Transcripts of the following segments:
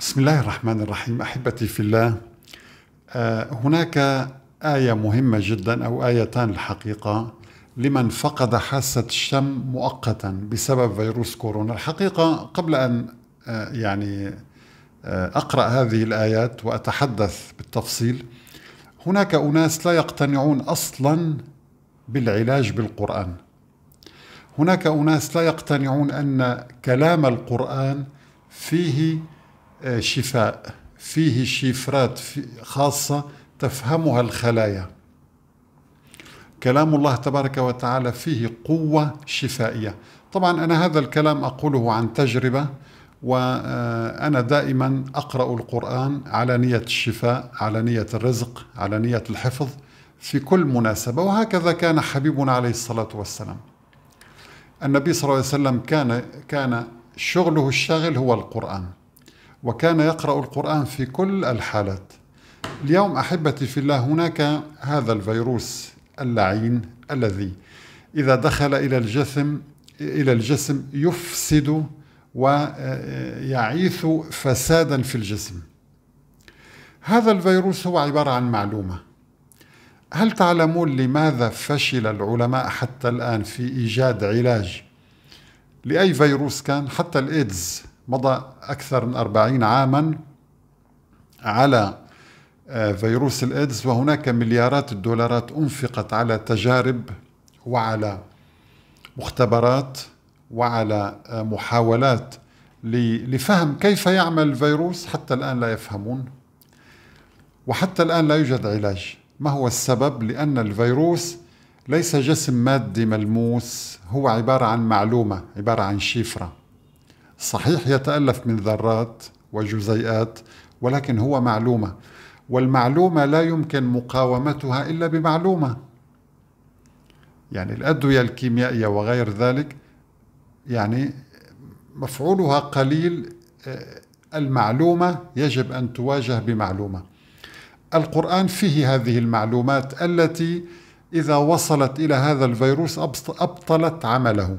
بسم الله الرحمن الرحيم احبتي في الله آه، هناك ايه مهمه جدا او ايتان الحقيقه لمن فقد حاسه الشم مؤقتا بسبب فيروس كورونا الحقيقه قبل ان آه، يعني آه، اقرا هذه الايات واتحدث بالتفصيل هناك اناس لا يقتنعون اصلا بالعلاج بالقران هناك اناس لا يقتنعون ان كلام القران فيه شفاء فيه شفرات خاصة تفهمها الخلايا كلام الله تبارك وتعالى فيه قوة شفائية طبعا أنا هذا الكلام أقوله عن تجربة وأنا دائما أقرأ القرآن على نية الشفاء على نية الرزق على نية الحفظ في كل مناسبة وهكذا كان حبيبنا عليه الصلاة والسلام النبي صلى الله عليه وسلم كان كان شغله الشاغل هو القرآن وكان يقرأ القرآن في كل الحالات اليوم أحبتي في الله هناك هذا الفيروس اللعين الذي إذا دخل إلى الجسم إلى الجسم يفسد ويعيث فسادا في الجسم هذا الفيروس هو عبارة عن معلومة هل تعلمون لماذا فشل العلماء حتى الآن في إيجاد علاج لأي فيروس كان حتى الإيدز مضى أكثر من أربعين عاما على آه، فيروس الإيدز وهناك مليارات الدولارات أنفقت على تجارب وعلى مختبرات وعلى آه، محاولات لفهم كيف يعمل الفيروس حتى الآن لا يفهمون وحتى الآن لا يوجد علاج ما هو السبب لأن الفيروس ليس جسم مادي ملموس هو عبارة عن معلومة عبارة عن شفرة صحيح يتألف من ذرات وجزيئات ولكن هو معلومة والمعلومة لا يمكن مقاومتها إلا بمعلومة يعني الأدوية الكيميائية وغير ذلك يعني مفعولها قليل آه، المعلومة يجب أن تواجه بمعلومة القرآن فيه هذه المعلومات التي إذا وصلت إلى هذا الفيروس أبطلت عمله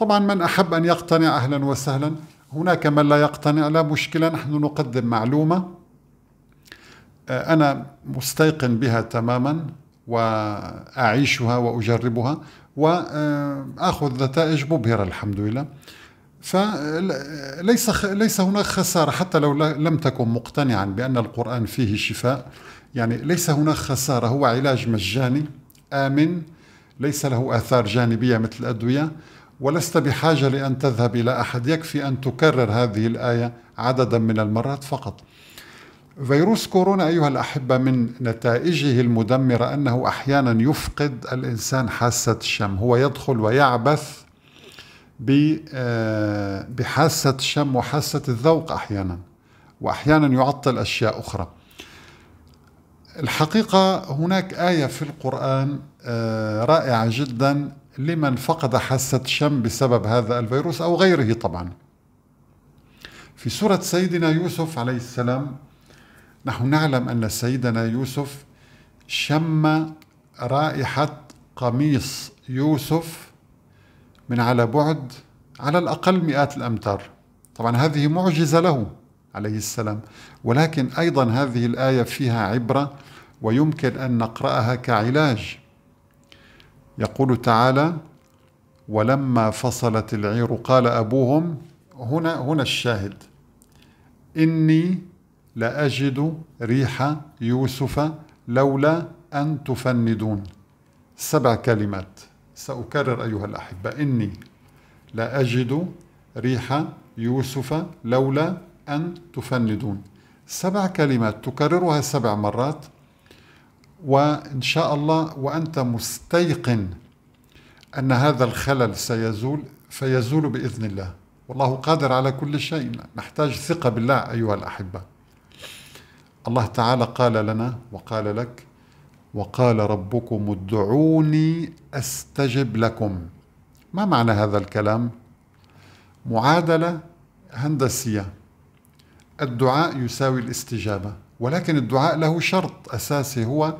طبعا من أحب أن يقتنع أهلا وسهلا هناك من لا يقتنع لا مشكلة نحن نقدم معلومة آه، أنا مستيقن بها تماما وأعيشها وأجربها وأخذ نتائج مبهرة الحمد لله فليس ليس هناك خسارة حتى لو لم تكن مقتنعا بأن القرآن فيه شفاء يعني ليس هناك خسارة هو علاج مجاني آمن ليس له آثار جانبية مثل الأدوية ولست بحاجه لان تذهب الى احد يكفي ان تكرر هذه الايه عددا من المرات فقط فيروس كورونا ايها الاحبه من نتائجه المدمره انه احيانا يفقد الانسان حاسه الشم هو يدخل ويعبث آه، بحاسه الشم وحاسه الذوق احيانا واحيانا يعطل اشياء اخرى الحقيقه هناك ايه في القران آه، رائعه جدا لمن فقد حاسة شم بسبب هذا الفيروس أو غيره طبعا في سورة سيدنا يوسف عليه السلام نحن نعلم أن سيدنا يوسف شم رائحة قميص يوسف من على بعد على الأقل مئات الأمتار طبعا هذه معجزة له عليه السلام ولكن أيضا هذه الآية فيها عبرة ويمكن أن نقرأها كعلاج يقول تعالى ولما فصلت العير قال أبوهم هنا هنا الشاهد إني لأجد ريح يوسف لولا أن تفندون سبع كلمات سأكرر أيها الأحبة إني لأجد ريح يوسف لولا أن تفندون سبع كلمات تكررها سبع مرات وإن شاء الله وأنت مستيقن أن هذا الخلل سيزول فيزول بإذن الله والله قادر على كل شيء نحتاج ثقة بالله أيها الأحبة الله تعالى قال لنا وقال لك وقال ربكم ادعوني أستجب لكم ما معنى هذا الكلام؟ معادلة هندسية الدعاء يساوي الاستجابة ولكن الدعاء له شرط أساسي هو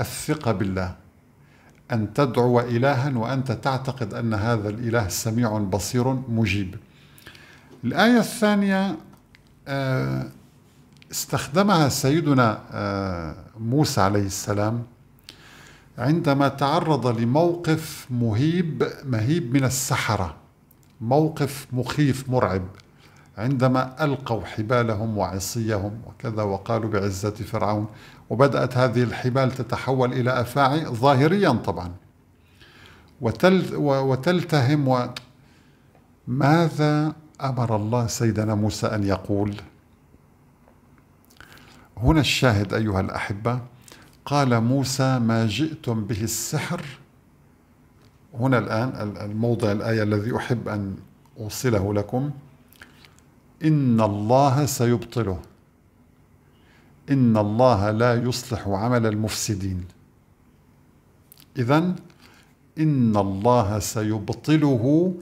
الثقة بالله أن تدعو إلها وأنت تعتقد أن هذا الإله سميع بصير مجيب الآية الثانية آه، استخدمها سيدنا آه، موسى عليه السلام عندما تعرض لموقف مهيب مهيب من السحرة موقف مخيف مرعب عندما ألقوا حبالهم وعصيهم وكذا وقالوا بعزة فرعون وبدأت هذه الحبال تتحول إلى أفاعي ظاهريا طبعا وتل وتلتهم و ماذا أمر الله سيدنا موسى أن يقول هنا الشاهد أيها الأحبة قال موسى ما جئتم به السحر هنا الآن الموضع الآية الذي أحب أن أوصله لكم إن الله سيبطله إن الله لا يصلح عمل المفسدين إذا إن الله سيبطله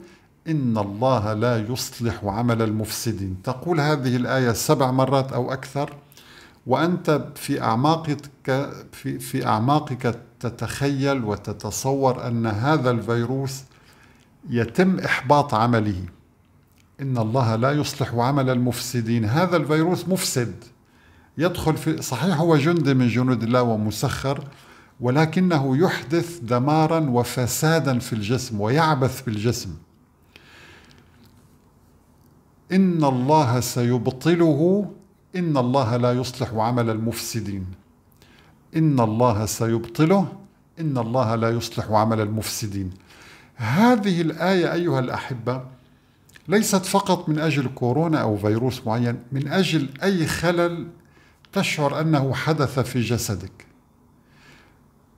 إن الله لا يصلح عمل المفسدين تقول هذه الآية سبع مرات أو أكثر وأنت في أعماقك في, في أعماقك تتخيل وتتصور أن هذا الفيروس يتم إحباط عمله إن الله لا يصلح عمل المفسدين هذا الفيروس مفسد يدخل في صحيح هو جندي من جنود الله ومسخر ولكنه يحدث دمارا وفسادا في الجسم ويعبث بالجسم إن الله سيبطله إن الله لا يصلح عمل المفسدين إن الله سيبطله إن الله لا يصلح عمل المفسدين هذه الآية أيها الأحبة ليست فقط من أجل كورونا أو فيروس معين من أجل أي خلل تشعر أنه حدث في جسدك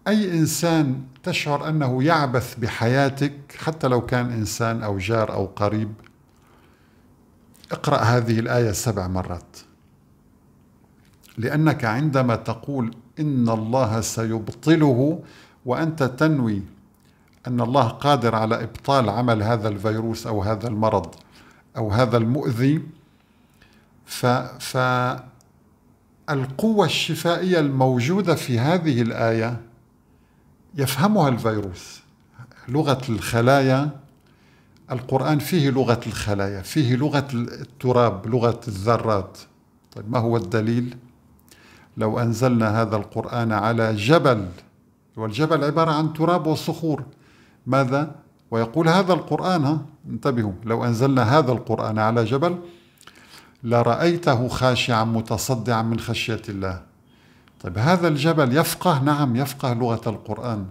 أي إنسان تشعر أنه يعبث بحياتك حتى لو كان إنسان أو جار أو قريب اقرأ هذه الآية سبع مرات لأنك عندما تقول إن الله سيبطله وأنت تنوي أن الله قادر على إبطال عمل هذا الفيروس أو هذا المرض أو هذا المؤذي فالقوة الشفائية الموجودة في هذه الآية يفهمها الفيروس لغة الخلايا القرآن فيه لغة الخلايا فيه لغة التراب لغة الذرات طيب ما هو الدليل؟ لو أنزلنا هذا القرآن على جبل والجبل عبارة عن تراب وصخور ماذا ويقول هذا القرآن ها انتبهوا لو أنزلنا هذا القرآن على جبل لرأيته خاشعا متصدعا من خشية الله طيب هذا الجبل يفقه نعم يفقه لغة القرآن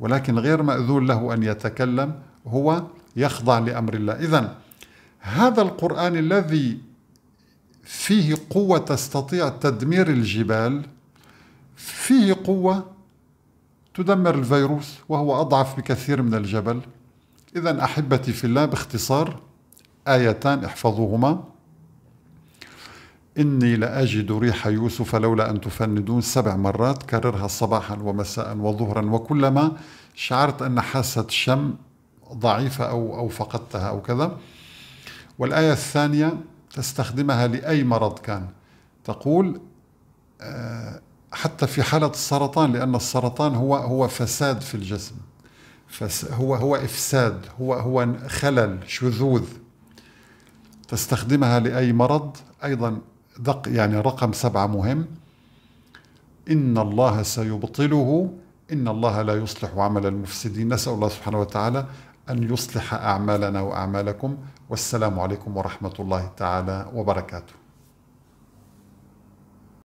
ولكن غير مأذون له أن يتكلم هو يخضع لأمر الله إذا هذا القرآن الذي فيه قوة تستطيع تدمير الجبال فيه قوة تدمر الفيروس وهو أضعف بكثير من الجبل إذا أحبتي في الله باختصار آيتان احفظوهما إني لأجد ريح يوسف لولا أن تفندون سبع مرات كررها صباحا ومساء وظهرا وكلما شعرت أن حاسة الشم ضعيفة أو أو فقدتها أو كذا والآية الثانية تستخدمها لأي مرض كان تقول آه، حتى في حالة السرطان لأن السرطان هو هو فساد في الجسم فس هو هو إفساد هو هو خلل شذوذ تستخدمها لأي مرض أيضا دق يعني رقم سبعة مهم إن الله سيبطله إن الله لا يصلح عمل المفسدين نسأل الله سبحانه وتعالى أن يصلح أعمالنا وأعمالكم والسلام عليكم ورحمة الله تعالى وبركاته